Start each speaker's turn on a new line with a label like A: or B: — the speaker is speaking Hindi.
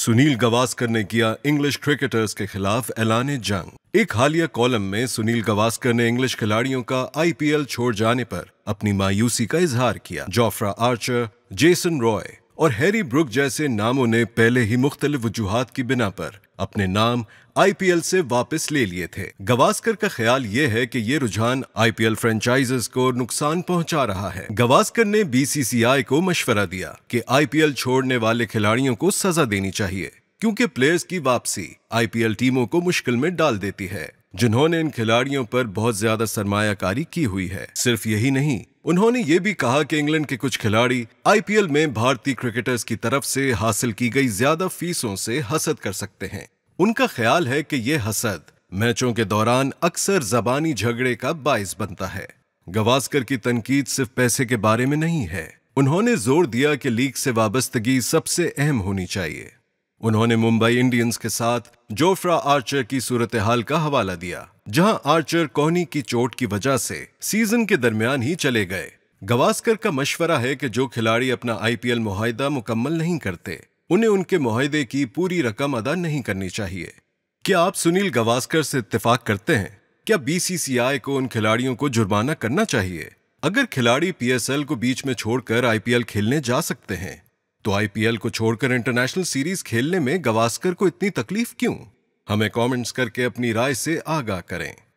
A: सुनील गवास्कर ने किया इंग्लिश क्रिकेटर्स के खिलाफ ऐलान जंग एक हालिया कॉलम में सुनील गवास्कर ने इंग्लिश खिलाड़ियों का आईपीएल छोड़ जाने पर अपनी मायूसी का इजहार किया जॉफ्रा आर्चर जेसन रॉय और हैरी ब्रुक जैसे नामों ने पहले ही मुख्तलिफ वजूहत की बिना पर अपने नाम आईपीएल से वापस ले लिए थे गवास्कर का ख्याल ये है कि ये रुझान आईपीएल फ्रेंचाइजेस को नुकसान पहुंचा रहा है गवास्कर ने बीसीसीआई को मशवरा दिया कि आईपीएल छोड़ने वाले खिलाड़ियों को सजा देनी चाहिए क्योंकि प्लेयर्स की वापसी आईपीएल टीमों को मुश्किल में डाल देती है जिन्होंने इन खिलाड़ियों पर बहुत ज्यादा सरमायाकारी की हुई है सिर्फ यही नहीं उन्होंने ये भी कहा कि इंग्लैंड के कुछ खिलाड़ी आईपीएल में भारतीय क्रिकेटर्स की तरफ से हासिल की गई ज्यादा फीसों से हसद कर सकते हैं उनका ख्याल है कि यह हसद मैचों के दौरान अक्सर जबानी झगड़े का बायस बनता है गवास्कर की तनकीद सिर्फ पैसे के बारे में नहीं है उन्होंने जोर दिया कि लीग से वाबस्तगी सबसे अहम होनी चाहिए उन्होंने मुंबई इंडियंस के साथ जोफ्रा आर्चर की सूरत हाल का हवाला दिया जहां आर्चर कोहनी की चोट की वजह से सीजन के दरमियान ही चले गए गवास्कर का मशवरा है कि जो खिलाड़ी अपना आईपीएल मुहिदा मुकम्मल नहीं करते उन्हें उनके मुहिदे की पूरी रकम अदा नहीं करनी चाहिए क्या आप सुनील गवास्कर से इतफाक करते हैं क्या बीसीसीआई को उन खिलाड़ियों को जुर्माना करना चाहिए अगर खिलाड़ी पीएसएल को बीच में छोड़कर आईपीएल खेलने जा सकते हैं तो आईपीएल को छोड़कर इंटरनेशनल सीरीज खेलने में गवास्कर को इतनी तकलीफ क्यों हमें कमेंट्स करके अपनी राय से आगाह करें